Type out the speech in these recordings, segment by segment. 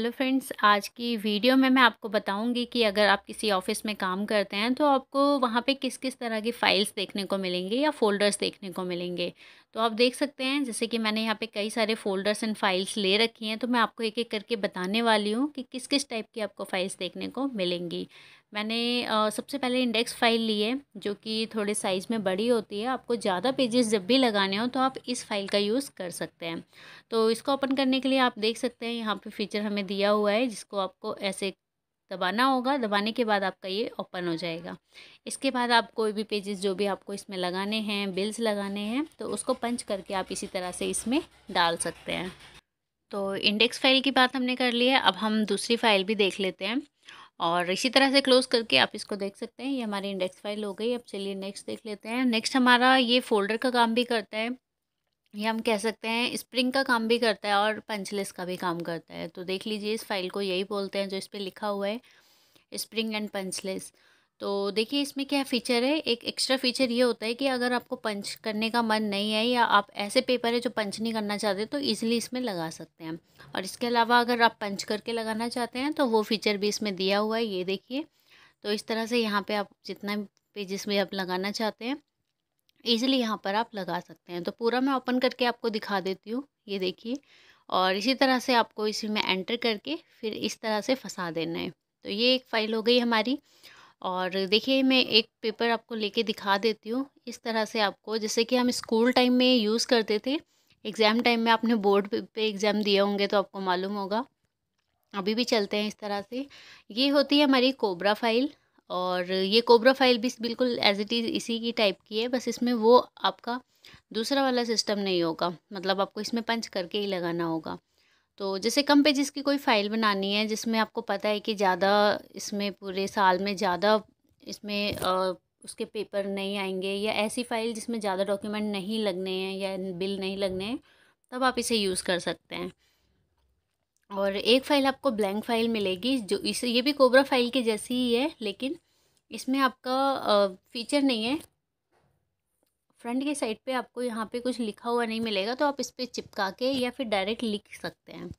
hello friends आज की video में मैं आपको बताऊंगी कि अगर आप किसी ऑफिस में काम करते हैं तो आपको वहाँ पे किस किस तरह की फ़ाइल्स देखने को मिलेंगे या फ़ोल्डर्स देखने को मिलेंगे तो आप देख सकते हैं जैसे कि मैंने यहाँ पे कई सारे फ़ोल्डर्स एंड फाइल्स ले रखी हैं तो मैं आपको एक एक करके बताने वाली हूँ कि किस किस टाइप की आपको फ़ाइल्स देखने को मिलेंगी मैंने सबसे पहले इंडेक्स फ़ाइल ली है जो कि थोड़े साइज़ में बड़ी होती है आपको ज़्यादा पेजेस जब भी लगाने हो तो आप इस फाइल का यूज़ कर सकते हैं तो इसको ओपन करने के लिए आप देख सकते हैं यहाँ पे फीचर हमें दिया हुआ है जिसको आपको ऐसे दबाना होगा दबाने के बाद आपका ये ओपन हो जाएगा इसके बाद आप कोई भी पेजेस जो भी आपको इसमें लगाने हैं बिल्स लगाने हैं तो उसको पंच करके आप इसी तरह से इसमें डाल सकते हैं तो इंडेक्स फाइल की बात हमने कर ली है अब हम दूसरी फाइल भी देख लेते हैं और इसी तरह से क्लोज़ करके आप इसको देख सकते हैं ये हमारी इंडेक्स फाइल हो गई अब चलिए नेक्स्ट देख लेते हैं नेक्स्ट हमारा ये फ़ोल्डर का काम भी करता है ये हम कह सकते हैं स्प्रिंग का काम भी करता है और पंचलेस का भी काम करता है तो देख लीजिए इस फाइल को यही बोलते हैं जो इस पर लिखा हुआ है स्प्रिंग एंड पंचलेस तो देखिए इसमें क्या फीचर है एक एक्स्ट्रा फीचर ये होता है कि अगर आपको पंच करने का मन नहीं है या आप ऐसे पेपर है जो पंच नहीं करना चाहते तो ईजिली इसमें लगा सकते हैं और इसके अलावा अगर आप पंच करके लगाना चाहते हैं तो वो फीचर भी इसमें दिया हुआ है ये देखिए तो इस तरह से यहाँ पर आप जितना पेजेस में आप लगाना चाहते हैं ईज़िली यहाँ पर आप लगा सकते हैं तो पूरा मैं ओपन करके आपको दिखा देती हूँ ये देखिए और इसी तरह से आपको इसी में एंटर करके फिर इस तरह से फंसा देना है तो ये एक फ़ाइल हो गई हमारी और देखिए मैं एक पेपर आपको लेके दिखा देती हूँ इस तरह से आपको जैसे कि हम स्कूल टाइम में यूज़ करते थे एग्ज़ाम टाइम में आपने बोर्ड पे एग्ज़ाम दिए होंगे तो आपको मालूम होगा अभी भी चलते हैं इस तरह से ये होती है हमारी कोबरा फाइल और ये कोबरा फाइल भी बिल्कुल एज इट इज़ इसी की टाइप की है बस इसमें वो आपका दूसरा वाला सिस्टम नहीं होगा मतलब आपको इसमें पंच करके ही लगाना होगा तो जैसे कम पेजेस की कोई फ़ाइल बनानी है जिसमें आपको पता है कि ज़्यादा इसमें पूरे साल में ज़्यादा इसमें आ, उसके पेपर नहीं आएंगे या ऐसी फ़ाइल जिसमें ज़्यादा डॉक्यूमेंट नहीं लगने हैं या बिल नहीं लगने हैं तब आप इसे यूज़ कर सकते हैं और एक फ़ाइल आपको ब्लैंक फ़ाइल मिलेगी जो इस ये भी कोबरा फाइल के जैसी ही है लेकिन इसमें आपका फीचर नहीं है फ्रंट के साइड पे आपको यहाँ पे कुछ लिखा हुआ नहीं मिलेगा तो आप इस पर चिपका के या फिर डायरेक्ट लिख सकते हैं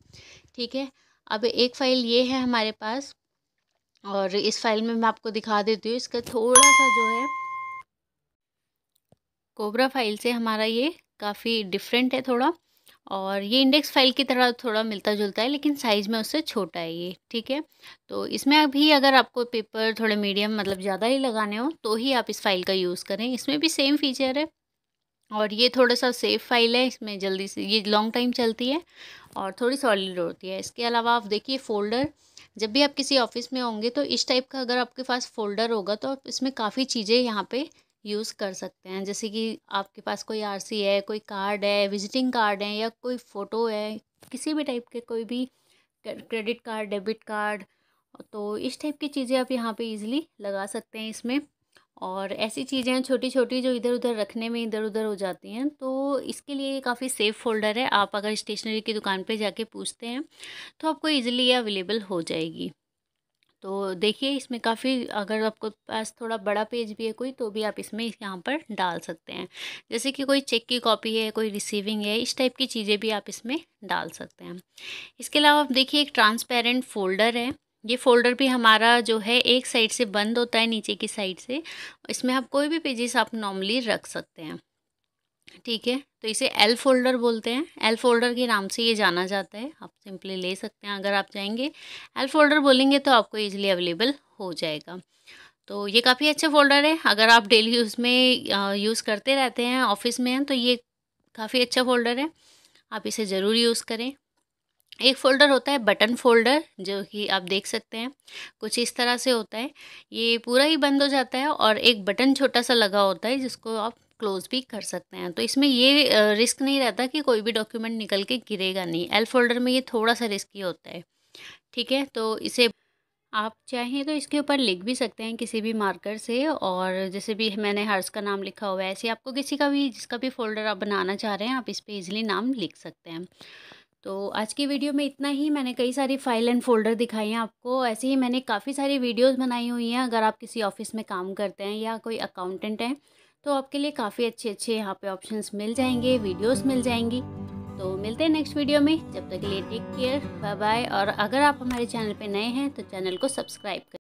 ठीक है अब एक फ़ाइल ये है हमारे पास और इस फाइल में मैं आपको दिखा देती हूँ इसका थोड़ा सा जो है कोबरा फाइल से हमारा ये काफ़ी डिफरेंट है थोड़ा और ये इंडेक्स फाइल की तरह थोड़ा मिलता जुलता है लेकिन साइज़ में उससे छोटा है ये ठीक है तो इसमें अभी अगर आपको पेपर थोड़े मीडियम मतलब ज़्यादा ही लगाने हो तो ही आप इस फाइल का यूज़ करें इसमें भी सेम फीचर है और ये थोड़ा सा सेफ फाइल है इसमें जल्दी से ये लॉन्ग टाइम चलती है और थोड़ी सॉलिड होती है इसके अलावा आप देखिए फ़ोल्डर जब भी आप किसी ऑफिस में होंगे तो इस टाइप का अगर आपके पास फ़ोल्डर होगा तो आप इसमें काफ़ी चीज़ें यहाँ पे यूज़ कर सकते हैं जैसे कि आपके पास कोई आरसी है कोई कार्ड है विजिटिंग कार्ड है या कोई फ़ोटो है किसी भी टाइप के कोई भी क्रेडिट कार्ड डेबिट कार्ड तो इस टाइप की चीज़ें आप यहाँ पे इजीली लगा सकते हैं इसमें और ऐसी चीज़ें छोटी छोटी जो इधर उधर रखने में इधर उधर हो जाती हैं तो इसके लिए काफ़ी सेफ़ फोल्डर है आप अगर स्टेशनरी की दुकान पर जाके पूछते हैं तो आपको ईज़िली ये अवेलेबल हो जाएगी तो देखिए इसमें काफ़ी अगर आपको पास थोड़ा बड़ा पेज भी है कोई तो भी आप इसमें यहाँ पर डाल सकते हैं जैसे कि कोई चेक की कॉपी है कोई रिसीविंग है इस टाइप की चीज़ें भी आप इसमें डाल सकते हैं इसके अलावा आप देखिए एक ट्रांसपेरेंट फ़ोल्डर है ये फ़ोल्डर भी हमारा जो है एक साइड से बंद होता है नीचे की साइड से इसमें आप कोई भी पेजेस आप नॉर्मली रख सकते हैं ठीक है तो इसे एल फोल्डर बोलते हैं एल फोल्डर के नाम से ये जाना जाता है आप सिंपली ले सकते हैं अगर आप जाएंगे एल फोल्डर बोलेंगे तो आपको ईजिली अवेलेबल हो जाएगा तो ये काफ़ी अच्छे फोल्डर है अगर आप डेली यूज़ में यूज़ करते रहते हैं ऑफिस में हैं तो ये काफ़ी अच्छा फोल्डर है आप इसे ज़रूर यूज़ करें एक फ़ोल्डर होता है बटन फोल्डर जो कि आप देख सकते हैं कुछ इस तरह से होता है ये पूरा ही बंद हो जाता है और एक बटन छोटा सा लगा होता है जिसको आप क्लोज भी कर सकते हैं तो इसमें ये रिस्क नहीं रहता कि कोई भी डॉक्यूमेंट निकल के गिरेगा नहीं एल फोल्डर में ये थोड़ा सा रिस्की होता है ठीक है तो इसे आप चाहें तो इसके ऊपर लिख भी सकते हैं किसी भी मार्कर से और जैसे भी मैंने हर्ष का नाम लिखा हुआ है ऐसे आपको किसी का भी जिसका भी फोल्डर आप बनाना चाह रहे हैं आप इस पर ईजिली नाम लिख सकते हैं तो आज की वीडियो में इतना ही मैंने कई सारी फाइल एंड फोल्डर दिखाई हैं आपको ऐसे ही मैंने काफ़ी सारी वीडियोस बनाई हुई हैं अगर आप किसी ऑफिस में काम करते हैं या कोई अकाउंटेंट हैं तो आपके लिए काफ़ी अच्छे अच्छे यहाँ पे ऑप्शंस मिल जाएंगे वीडियोस मिल जाएंगी तो मिलते हैं नेक्स्ट वीडियो में जब तक के लिए टेक केयर बाय बाय और अगर आप हमारे चैनल पे नए हैं तो चैनल को सब्सक्राइब करें